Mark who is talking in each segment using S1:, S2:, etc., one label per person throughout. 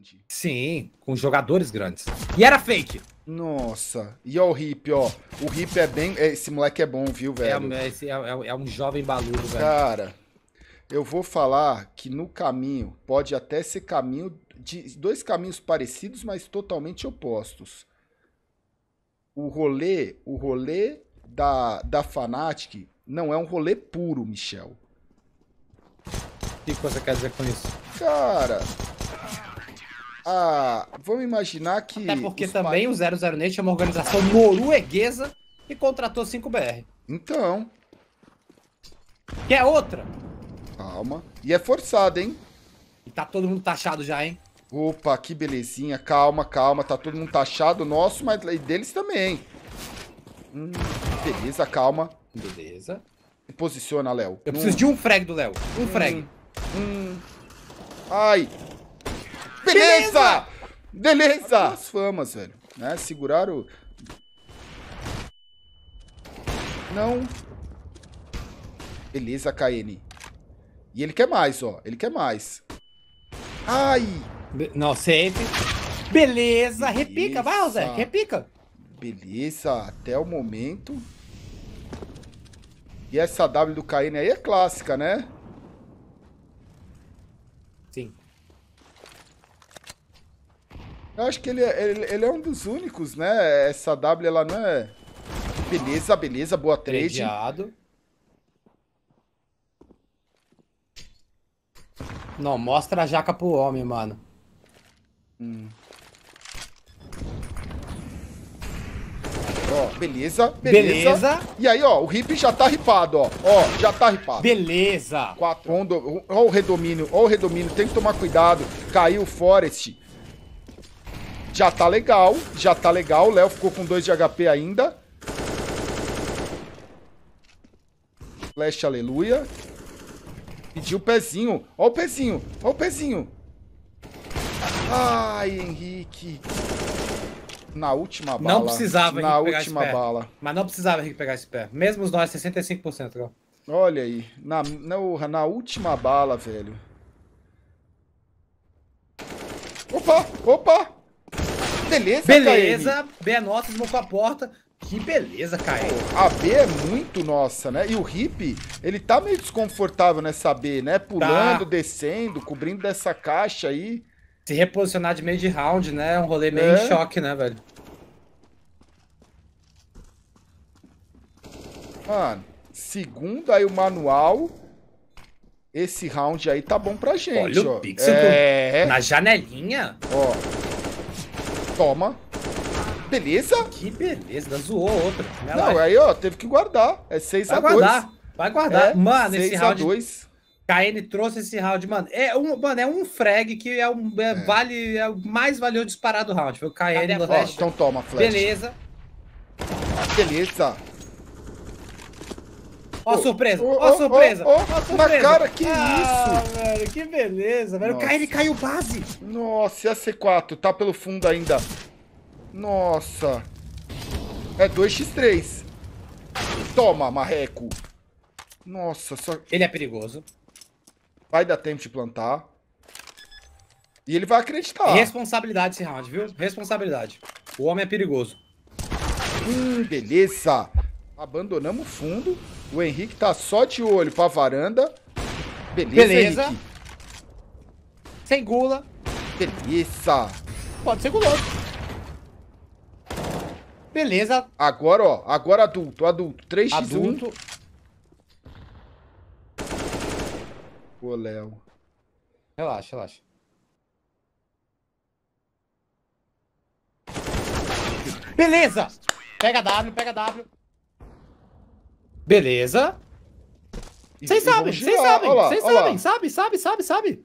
S1: grande. Sim, com jogadores grandes. E era fake. Nossa. E ó o Hip, ó. O Hip é bem... É, esse moleque é bom, viu, é, velho? É, é, é, é um jovem baludo, velho. Cara, eu vou falar que no caminho, pode até ser caminho... De, dois caminhos parecidos, mas totalmente opostos. O rolê, o rolê da, da Fnatic não é um rolê puro, Michel. O que você quer dizer com isso? Cara, a. Ah, vamos imaginar que. Até porque também o 00 Nation é uma organização norueguesa e contratou 5BR. Então. Que é outra. Calma. E é forçado, hein? E tá todo mundo taxado já, hein? Opa, que belezinha. Calma, calma. Tá todo mundo taxado nosso, mas e deles também. Hum, beleza, calma. Beleza. Posiciona, Léo. Eu preciso hum. de um frag do Léo. Um frag. Hum. hum. Ai, beleza! Beleza! As famas, velho. Né? Seguraram. Não. Beleza, KN. E ele quer mais, ó. Ele quer mais. Ai! não, sempre. Beleza, Beleza. repica, vai, Zé, repica. Beleza, até o momento. E essa W do KN aí é clássica, né? Eu acho que ele, é, ele, ele é um dos únicos, né? Essa W, ela não é... Beleza, beleza, boa trade. Trediado. Não, mostra a jaca pro homem, mano. Hum. Ó, beleza, beleza, beleza. E aí, ó, o rip já tá ripado, ó. Ó, já tá ripado. Beleza. Quatro. Ó, o redomínio, ó, o redomínio. Tem que tomar cuidado. Caiu o Forest. Já tá legal, já tá legal. O Léo ficou com 2 de HP ainda. Flash, aleluia. Pediu o pezinho. Ó o pezinho, ó o pezinho. Ai, Henrique. Na última bala. Não precisava, Na Henrique, última bala. Mas não precisava, Henrique, pegar esse pé. Mesmo nós, 65%, Olha aí. Na, na, na última bala, velho. Opa, opa beleza, Beleza, B é nossa, desbloqueou a porta. Que beleza, Caio. A B é muito nossa, né? E o Hip, ele tá meio desconfortável nessa B, né? Pulando, tá. descendo, cobrindo dessa caixa aí. Se reposicionar de meio de round, né? Um rolê meio é. em choque, né, velho? Mano, segundo aí o manual, esse round aí tá bom pra gente, Olha ó. o pixel é... do... na janelinha. Ó. Toma. Beleza? Que beleza, zoou outra. Vai não, lá. aí, ó, teve que guardar. É 6x2. Vai guardar, dois. vai guardar. É, mano, esse round... 2 KN trouxe esse round, mano. É um, mano, é um frag que é um é, é. vale, é o mais valioso disparado round. Foi o KN Cadê no Então toma, flash. Beleza. Beleza. Ó, surpresa! Ó, surpresa! Ó, surpresa! cara, que ah, isso? velho, que beleza, velho. Nossa. Ele caiu base. Nossa, e a C4? Tá pelo fundo ainda. Nossa. É 2x3. Toma, marreco. Nossa, só... Ele é perigoso. Vai dar tempo de plantar. E ele vai acreditar. Responsabilidade esse round, viu? Responsabilidade. O homem é perigoso. Hum, beleza. Abandonamos o fundo. O Henrique tá só de olho pra varanda. Beleza, Beleza. Henrique. Sem gula. Beleza. Pode ser guloso. Beleza. Agora, ó. Agora adulto, adulto. 3x1. Adulto. Ô, Léo. Relaxa, relaxa. Beleza! Pega W, pega W. Beleza. Vocês sabem, vocês sabem, vocês sabem, sabe, sabe, sabe, sabe.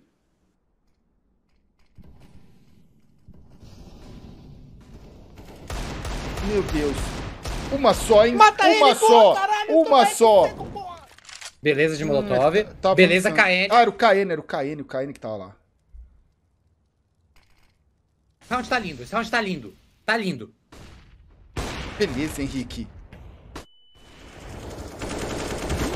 S1: Meu Deus. Uma só, hein? Mata uma ele, só. caralho, uma só. Beleza de hum, Molotov. Hum, tá Beleza, KN. Ah, era o KN, era o KN, o KN que tava lá. Esse round tá lindo, esse round tá lindo. Tá lindo. Beleza, Henrique.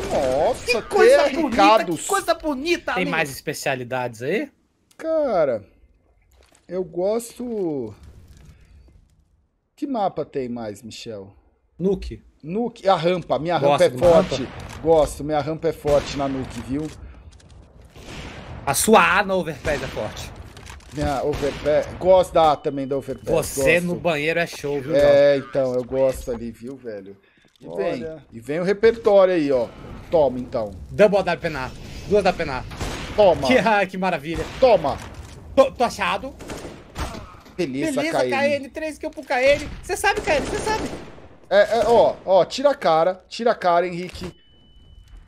S1: Nossa, que coisa bonita, que coisa bonita, Tem mais especialidades aí? Cara, eu gosto... Que mapa tem mais, Michel? Nuke. Nuke, a rampa, minha Gosto rampa é forte. Rampa. Gosto, minha rampa é forte na Nuke, viu? A sua A na Overpass é forte. Minha Overpass, gosto da A também da Overpass. Você gosto. no banheiro é show, viu? É, então, eu gosto ali, viu, velho? E vem. Olha. E vem o repertório aí, ó. Toma, então. Double da pena. Duas da pena. Toma. Que, ah, que maravilha. Toma. Tô, tô achado. Beleza, Beleza KN. KN. 3 kill pro KN. Você sabe, KN, você sabe. É, é, ó, ó, tira a cara. Tira a cara, Henrique.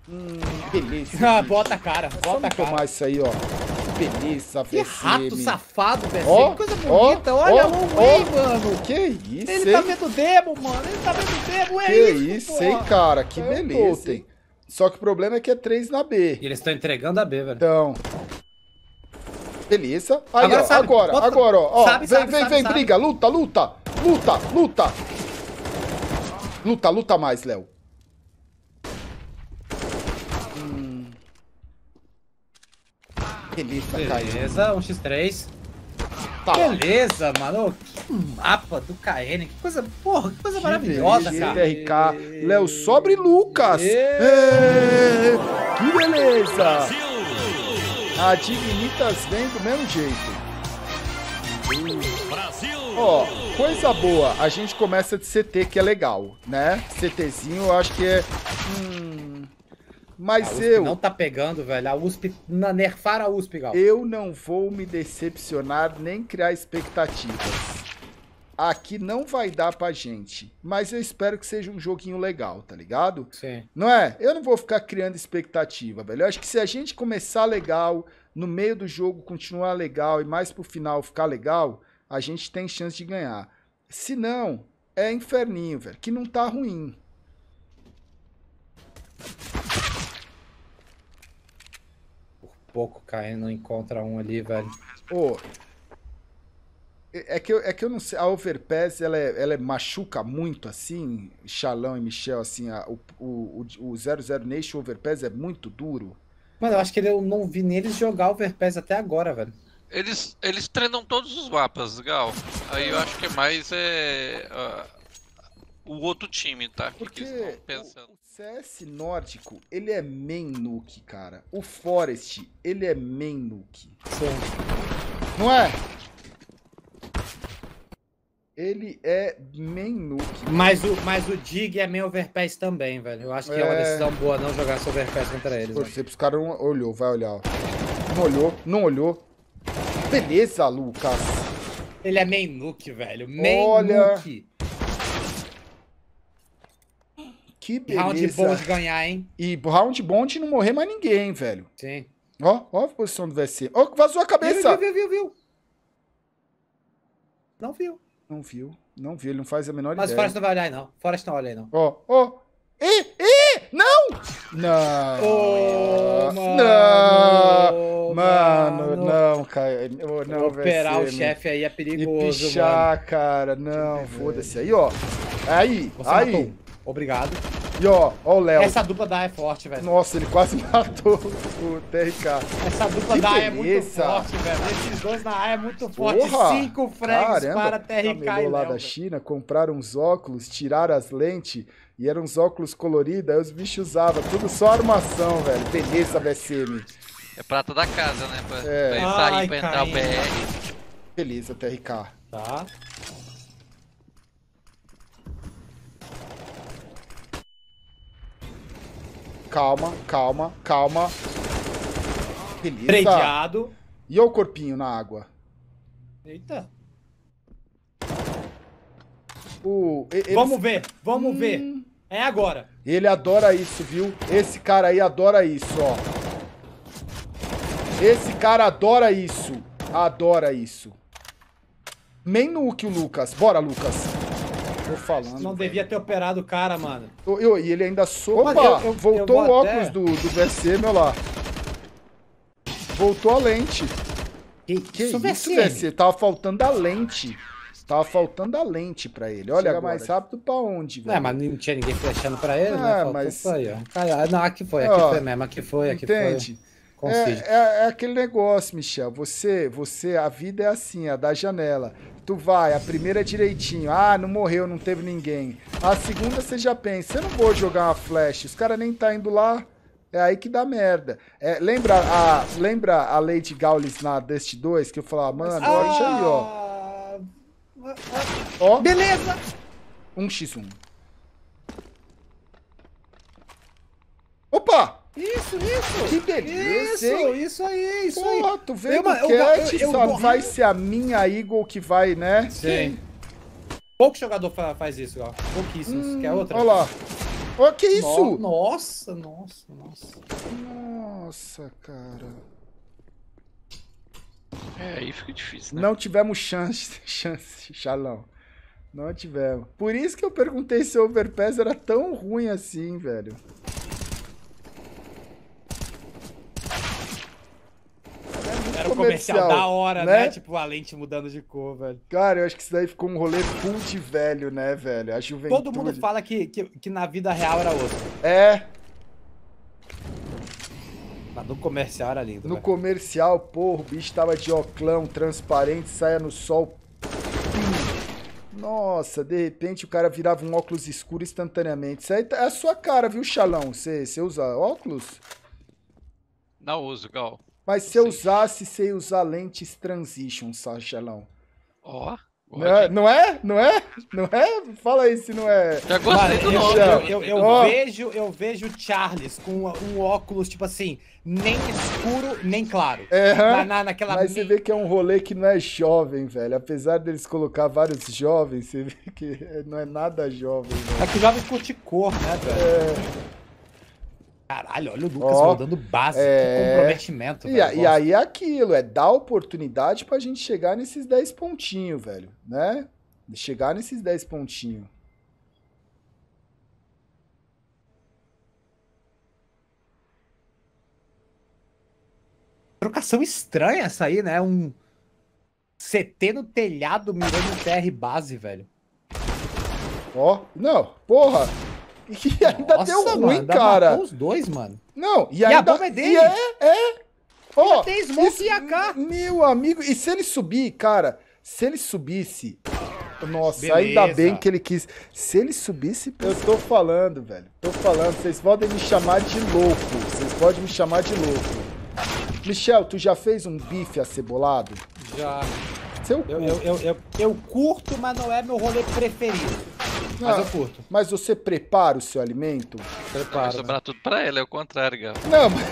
S1: Hum, beleza. Ah, bota a cara, bota a cara. tomar isso aí, ó beleza, Que rato safado, velho. Oh, que coisa bonita. Oh, Olha o Way, oh, mano. Que isso, Ele tá hein? tá vendo demo, mano. Ele tá vendo demo. É que isso, isso hein, cara. Que é, beleza, hein? Só que o problema é que é 3 na B. E eles estão entregando a B, velho. Então... Beleza. Aí, agora, ó, sabe, agora, bota... agora, ó. Sabe, vem, sabe, vem, vem, briga. Luta, luta. Luta, luta. Luta, luta mais, Léo. Beleza, um X3. Tá Beleza, mano. Que mapa do KN. Que coisa, porra, que coisa que maravilhosa, beleza, cara. TRK, Léo Sobre Lucas. Que beleza. Brasil. A Dignitas vem do mesmo jeito. Brasil. Ó, coisa boa. A gente começa de CT, que é legal, né? CTzinho, eu acho que é... Hum, mas eu. Não tá pegando, velho. A USP. Na, nerfar a USP, Gal. Eu não vou me decepcionar nem criar expectativas. Aqui não vai dar pra gente. Mas eu espero que seja um joguinho legal, tá ligado? Sim. Não é? Eu não vou ficar criando expectativa, velho. Eu acho que se a gente começar legal, no meio do jogo continuar legal e mais pro final ficar legal, a gente tem chance de ganhar. Se não, é inferninho, velho. Que não tá ruim. pouco caindo, encontra um ali, velho. Ô. Oh. É que, eu, é que eu não sei, a Overpass, ela, é, ela é machuca muito, assim, Xalão e Michel, assim, a, o, o, o 00 Nation Overpass é muito duro. Mano, eu acho que eu não vi neles jogar Overpass até agora, velho. Eles, eles treinam todos os mapas, gal Aí eu acho que mais é uh, o outro time, tá? Porque que eles estão pensando. CS nórdico, ele é main nuke, cara. O Forest, ele é main nuke. Sim. Não é? Ele é main nuke. Mas o, mas o Dig é main overpass também, velho. Eu acho que é, é uma decisão boa não jogar essa overpass contra eles. Torcer pros caras não olhou, vai olhar. Ó. Não olhou, não olhou. Beleza, Lucas. Ele é main nuke, velho. Main Olha... nuke. Que beleza. Round bom de ganhar, hein? E round bom de não morrer mais ninguém, velho. Sim. Ó, ó a posição do VC. Ó, vazou a cabeça. Viu, viu, viu, viu. Não viu. Não viu. Não viu, ele não faz a menor Mas ideia. Mas o não vai olhar aí, não. Forrest não olha aí, não. Ó, ó. Ih, ih, não! Não. Oh, não. Mano, mano, não, cara. Não, Operar VSC, o chefe aí é perigoso, e pichar, mano. cara. Não, foda-se. Aí, ó. Aí, Você aí. Matou. Obrigado. E ó, ó o Léo. Essa dupla da A é forte, velho. Nossa, ele quase matou o TRK. Essa dupla que da A é muito forte, velho. Esses dois na A é muito forte. Porra, Cinco frags caramba. para TRK Camelô e lá Léo, da China, compraram uns óculos, tiraram as lentes e eram uns óculos coloridos, aí os bichos usavam. Tudo só armação, velho. Beleza, BSM. É prata da casa, né? Pra, é. pra sair, Ai, pra entrar o BR. Beleza, TRK. Tá. Calma, calma, calma. Beleza. Prendeado. E olha o corpinho na água. Eita. ele... Vamos ver, vamos hum... ver. É agora. Ele adora isso, viu? Esse cara aí adora isso, ó. Esse cara adora isso. Adora isso. Menos que o Lucas. Bora, Lucas tô falando. Não devia ter operado o cara, mano. e ele ainda soube. Opa! Eu, eu, voltou eu o óculos até... do, do meu lá. Voltou a lente. Que, que isso, VSM? Tava faltando a lente. Tava faltando a lente pra ele. Olha, Chega mais rápido pra onde, é, velho? É, mas não tinha ninguém flechando pra ele, Não é, né? mas... Foi, ó. Ah, não, aqui foi, aqui ó, foi mesmo, aqui foi, aqui entende? foi. Entende? É, é, é aquele negócio, Michel. Você, você, a vida é assim, a é da janela. Tu vai, a primeira é direitinho. Ah, não morreu, não teve ninguém. A segunda você já pensa, eu não vou jogar uma flash, os caras nem tá indo lá. É aí que dá merda. É, lembra, a, lembra a Lady Gaules na Dust 2 que eu falava, mano, ah, olha ah, ó. Ó. Beleza! 1x1. Opa! Isso, isso! Que delícia! Isso, hein? isso aí, isso Pô, aí. tu vê, uma, cat, eu, eu, só é, eu, vai ser a minha Eagle que vai, né? Sim. Pouco jogador faz isso, ó. Pouquíssimos. Hum, Quer é outra? Olha lá. Olha que isso! nossa, nossa, nossa. Nossa, cara. É, aí fica difícil, né? Não tivemos chance, chance, Xalão. Não tivemos. Por isso que eu perguntei se o Overpass era tão ruim assim, velho. comercial, comercial da hora, né? né? Tipo, a lente mudando de cor, velho. Cara, eu acho que isso daí ficou um rolê cult velho, né, velho? A juventude. Todo mundo fala que, que, que na vida real era outro. É. Mas no comercial era lindo. No velho. comercial, porra, o bicho tava de oclão, transparente, saia no sol. Nossa, de repente o cara virava um óculos escuro instantaneamente. Isso aí tá, é a sua cara, viu, Xalão? Você usa óculos? Não uso, Gal. Mas se eu usasse, sei usar lentes transition, sargelão. Ó. Oh. Não é, não é? Não é? Não é? Fala aí se não é. Já gostei do nome. Eu, né? eu, eu oh. vejo, eu vejo Charles com um óculos, tipo assim, nem escuro, nem claro. É, na, na, naquela mas você vê que é um rolê que não é jovem, velho. Apesar deles colocar vários jovens, você vê que não é nada jovem. Velho. É que jovem curte cor, né, velho? É. Caralho, olha o Lucas oh, rodando base, é... que comprometimento. E, velho, e aí é aquilo, é dar oportunidade pra gente chegar nesses 10 pontinhos, velho, né? Chegar nesses 10 pontinhos. Trocação estranha essa aí, né? Um CT no telhado mirando TR base, velho. Ó, oh, não, porra! E ainda Nossa, deu ruim, mano, cara. Os dois, mano. Não, e, e ainda... a bomba é dele. E é, é. Ó, oh, tem smoke isso, e AK. Meu amigo, e se ele subir, cara, se ele subisse... Nossa, Beleza. ainda bem que ele quis. Se ele subisse... Eu tô falando, velho. Tô falando, vocês podem me chamar de louco. Vocês podem me chamar de louco. Michel, tu já fez um bife acebolado? Já. Seu eu, eu, eu, eu, eu curto, mas não é meu rolê preferido mas eu ah, curto. Mas você prepara o seu alimento? Prepara. Vai sobrar tudo pra ela, é o contrário, Gal. Não, mas...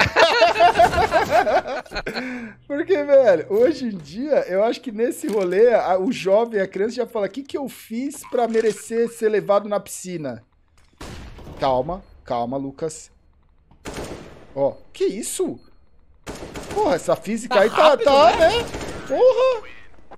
S1: Porque, velho, hoje em dia, eu acho que nesse rolê, a, o jovem, a criança já fala, o que, que eu fiz pra merecer ser levado na piscina? Calma, calma, Lucas. Ó, que isso? Porra, essa física tá aí tá, rápido, tá, né? né? Porra!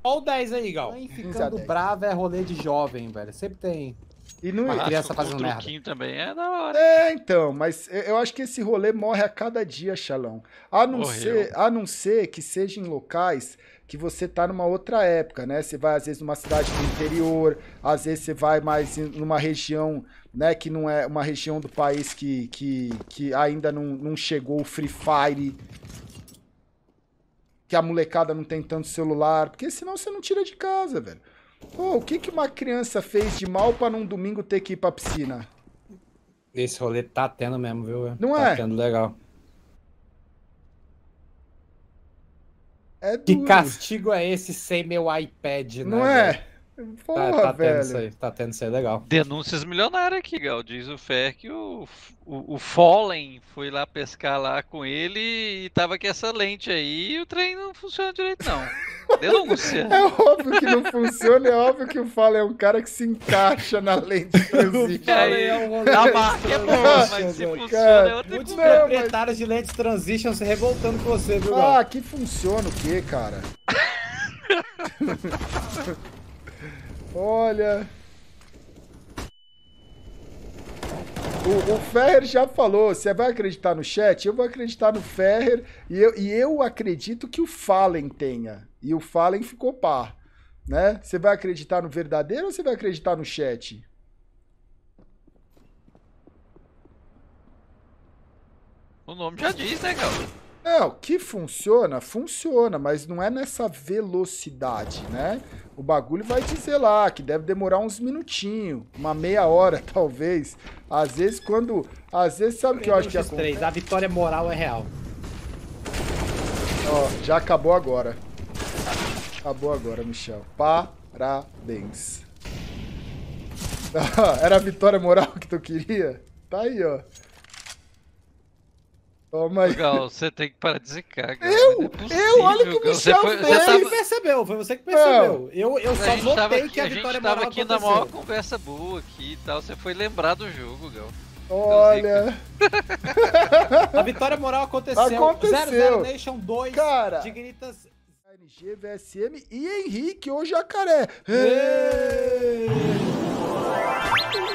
S1: Olha o 10 aí, Gal. Aí ficando bravo é rolê de jovem, velho. Sempre tem. E não mas criança fazendo um merda. também é da hora. É, então, mas eu acho que esse rolê morre a cada dia, Xalão. A não, ser, a não ser que seja em locais que você tá numa outra época, né? Você vai, às vezes, numa cidade do interior, às vezes você vai mais numa região, né, que não é uma região do país que, que, que ainda não, não chegou o Free Fire, que a molecada não tem tanto celular, porque senão você não tira de casa, velho. Pô, o que, que uma criança fez de mal para num domingo ter que ir pra piscina? Esse rolê tá tendo mesmo, viu? Não tá é? Tá tendo legal. É que castigo é esse sem meu iPad, né? Não é? Tá, Porra, tá, tá velho. Tendo isso aí, tá tendo isso aí legal. Denúncias milionárias aqui, Gal. Diz o Fer que o, o, o Fallen foi lá pescar lá com ele e tava com essa lente aí e o trem não funciona direito, não. Denúncia. é óbvio que não funciona, é óbvio que o Fallen é um cara que se encaixa na lente. o é, é um Da marca é bom, mas se funciona cara, é outra Muitos proprietários mas... de lentes Transition se revoltando com você, viu, ah, Gal? Ah, que funciona o quê, cara? Olha. O, o, Ferrer já falou, você vai acreditar no chat? Eu vou acreditar no Ferrer e eu, e eu acredito que o Fallen tenha. E o Fallen ficou par, né? Você vai acreditar no verdadeiro ou você vai acreditar no chat? O nome já diz, né, cara? É, o que funciona, funciona, mas não é nessa velocidade, né? O bagulho vai dizer lá que deve demorar uns minutinhos, uma meia hora talvez. Às vezes quando, às vezes sabe o que eu acho que acontece? A vitória moral é real. Ó, já acabou agora. Acabou agora, Michel. Parabéns. Era a vitória moral que tu queria? Tá aí, ó. Oh, mas... Gal, você tem que parar de zicar, cara. Eu? É eu? Olha o que o Michel você foi, fez. Você tava... percebeu, foi você que percebeu. Eu, eu, só notei que a, a vitória moral gente é tava aqui na maior conversa boa aqui e tal, você foi lembrar do jogo, Gal. Olha. Então, a vitória moral aconteceu. Aconteceu. 00 Nation 2, cara. Dignitas... AMG, VSM e Henrique, o Jacaré. Ei!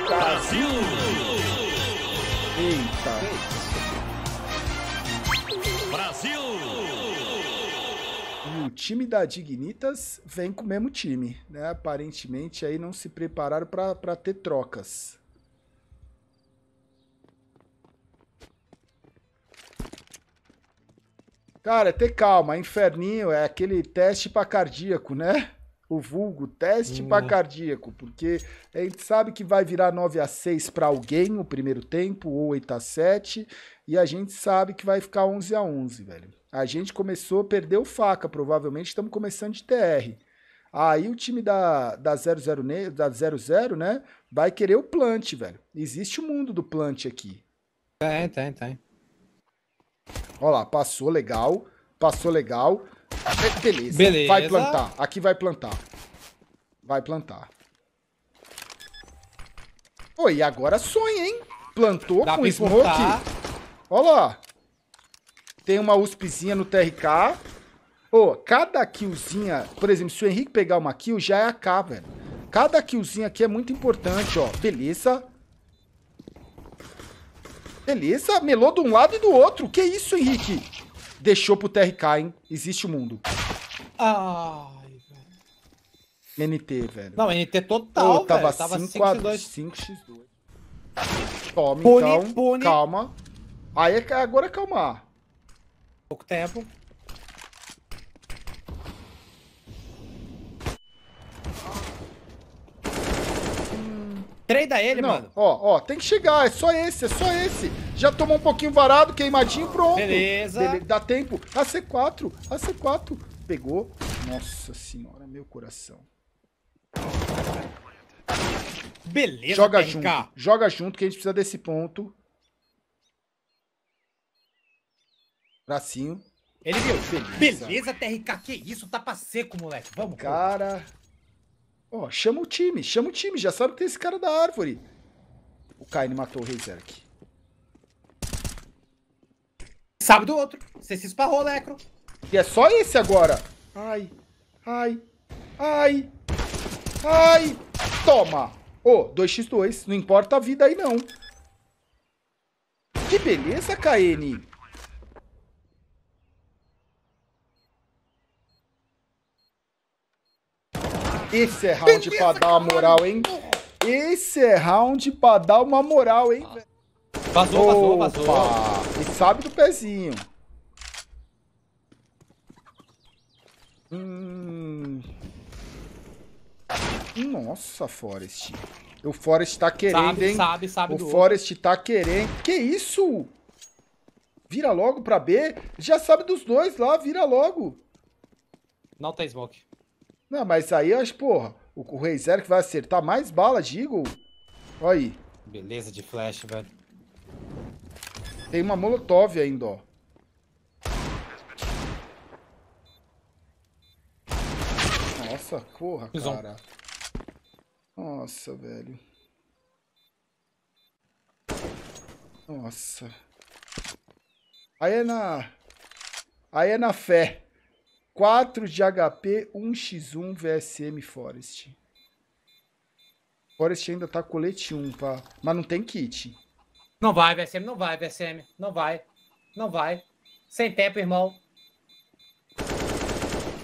S1: Brasil! Eita. o time da Dignitas vem com o mesmo time, né? Aparentemente aí não se prepararam para ter trocas. Cara, é ter calma, é inferninho é aquele teste para cardíaco, né? O vulgo teste hum. para cardíaco, porque a gente sabe que vai virar 9 a 6 para alguém o primeiro tempo ou 8 a 7, e a gente sabe que vai ficar 11 a 11, velho. A gente começou, perdeu faca, provavelmente estamos começando de TR. Aí o time da, da, 00, da 00, né, vai querer o plant, velho. Existe o um mundo do plant aqui. Tem, tem, tem. Olha lá, passou legal, passou legal. Beleza, Beleza, vai plantar. Aqui vai plantar. Vai plantar. Oi, agora sonha, hein? Plantou Dá com smoke? Olha lá tem uma USPzinha no TRK. Pô, cada killzinha, por exemplo, se o Henrique pegar uma kill, já é a K, velho. Cada killzinha aqui é muito importante, ó. Beleza. Beleza, melou de um lado e do outro. Que isso, Henrique? Deixou pro TRK, hein? Existe o mundo. Ai, velho. NT, velho. Não, NT total, Pô, tava velho. Tava 5x2. 5x2. Toma, então. Calma. Aí é agora é calmar. Pouco tempo. Treina ele, não, mano. Ó, ó, tem que chegar. É só esse, é só esse. Já tomou um pouquinho varado, queimadinho, pronto. Beleza. Beleza. Dá tempo. AC4, AC4. Pegou. Nossa senhora, meu coração. Beleza, Joga PRK. junto. Joga junto que a gente precisa desse ponto. Bracinho. Ele viu. Beleza, Beleza TRK, que isso? Tá pra seco, moleque. Vamos. Cara. Ó, oh, chama o time, chama o time. Já sabe que tem esse cara da árvore. O Kaine matou o Razer aqui. Sabe do outro. Você se esparrou, Lecro. E é só esse agora. Ai, ai, ai, ai. Toma. Ô, oh, 2x2. Não importa a vida aí, não. Que beleza, Kaine. Esse é round Beleza, pra dar uma moral, hein? Esse é round pra dar uma moral, hein? Vazou, vazou, vazou. E sabe do pezinho. Hum. Nossa, Forest. O Forest tá querendo, sabe, hein? Sabe, sabe o Forest outro. tá querendo. Que isso? Vira logo pra B. Já sabe dos dois lá, vira logo. Não tem smoke. Não, mas aí eu acho, porra, o, o Rei Zero que vai acertar mais bala de Eagle. Olha aí. Beleza de flash, velho. Tem uma molotov ainda, ó. Nossa, porra, cara. Nossa, velho. Nossa. Aí é na... Aí é na fé. 4 de HP, 1x1 VSM Forest. Forest ainda tá colete 1, pá. Mas não tem kit. Não vai, VSM, não vai, VSM. Não vai. Não vai. Sem tempo, irmão.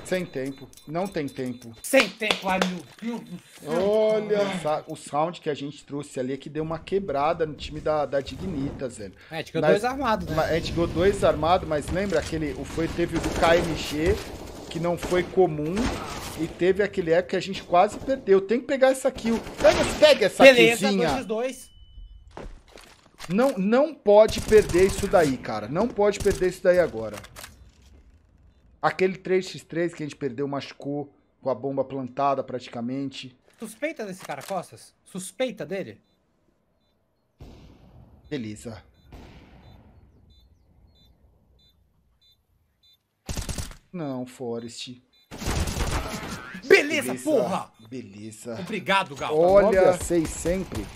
S1: Sem tempo. Não tem tempo. Sem tempo, ai meu Deus Olha, o sound que a gente trouxe ali é que deu uma quebrada no time da, da Dignitas, velho. É, a gente ganhou dois armados, né? É, a gente ganhou dois armados, mas lembra aquele. O foi, teve o do KMG que não foi comum. E teve aquele eco que a gente quase perdeu. Tem que pegar essa kill. pega pega essa Beleza, killzinha. Beleza, dois não, não pode perder isso daí, cara. Não pode perder isso daí agora. Aquele 3x3 que a gente perdeu machucou com a bomba plantada praticamente. Suspeita desse cara, Costas? Suspeita dele? Beleza. Não, Forest. Beleza, beleza, porra! Beleza. Obrigado, Gal. Olha, sei sempre.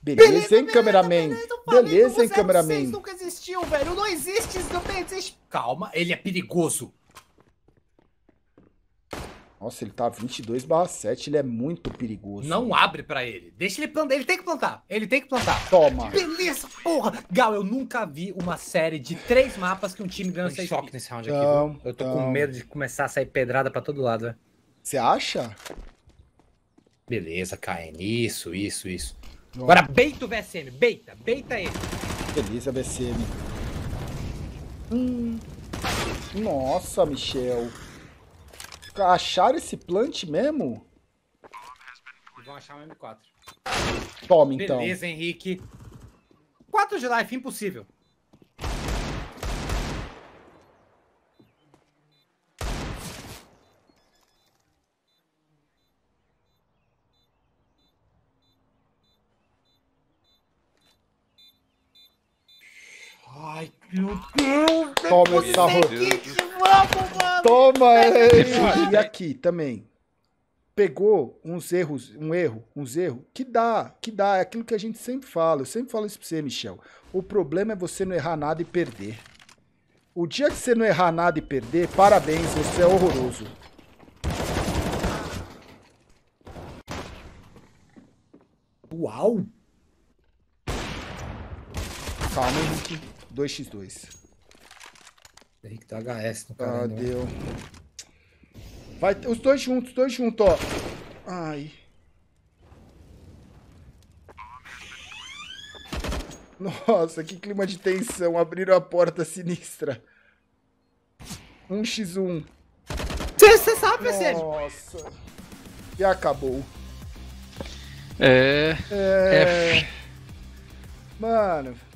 S1: Beleza, beleza hein, cameraman? Beleza, hein, cameraman? Não existe, não existe. Calma, ele é perigoso. Nossa, ele tá 22 barra 7, ele é muito perigoso. Não mano. abre para ele. Deixa ele plantar. Ele tem que plantar. Ele tem que plantar. Toma. Beleza, porra. Gal, eu nunca vi uma série de três mapas que um time ganha seis choque nesse round não, aqui. Não. Eu tô não. com medo de começar a sair pedrada para todo lado, velho. Você acha? Beleza, KN. Isso, isso, isso. Agora beita o VSM. Beita. Beita ele. Beleza, VSM. Hum. Nossa, Michel acharam esse plant mesmo? Vão achar um M4. Toma, então. Beleza, Henrique. 4 de life, impossível. Ai, meu Deus! Toma essa roda. Toma! e aqui também. Pegou uns erros, um erro, uns erros, que dá, que dá. É aquilo que a gente sempre fala. Eu sempre falo isso pra você, Michel. O problema é você não errar nada e perder. O dia que você não errar nada e perder, parabéns, você é horroroso. Uau! Calma, Henrique. 2x2. Tem que dar HS no cara. Ah, né? deu. Vai, os dois juntos, os dois juntos, ó. Ai. Nossa, que clima de tensão. Abriram a porta sinistra. 1x1. Você sabe, Sérgio. Nossa. E acabou. É. É. é... Mano,